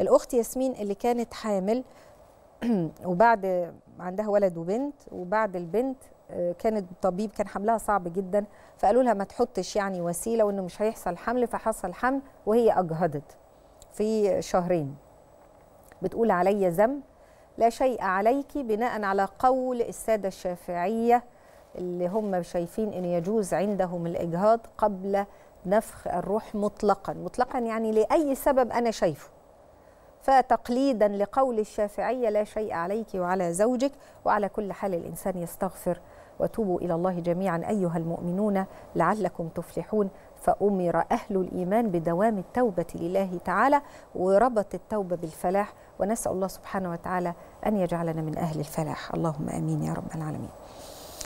الاخت ياسمين اللي كانت حامل وبعد عندها ولد وبنت وبعد البنت آه، كانت طبيب كان حملها صعب جدا فقالوا لها ما تحطش يعني وسيله وانه مش هيحصل حمل فحصل حمل وهي اجهضت في شهرين بتقول علي ذنب لا شيء عليك بناء على قول الساده الشافعيه اللي هم شايفين ان يجوز عندهم الاجهاض قبل نفخ الروح مطلقا مطلقا يعني لاي سبب انا شايفه فتقليدا لقول الشافعية لا شيء عليك وعلى زوجك وعلى كل حال الإنسان يستغفر وتوبوا إلى الله جميعا أيها المؤمنون لعلكم تفلحون فأمر أهل الإيمان بدوام التوبة لله تعالى وربط التوبة بالفلاح ونسأل الله سبحانه وتعالى أن يجعلنا من أهل الفلاح اللهم أمين يا رب العالمين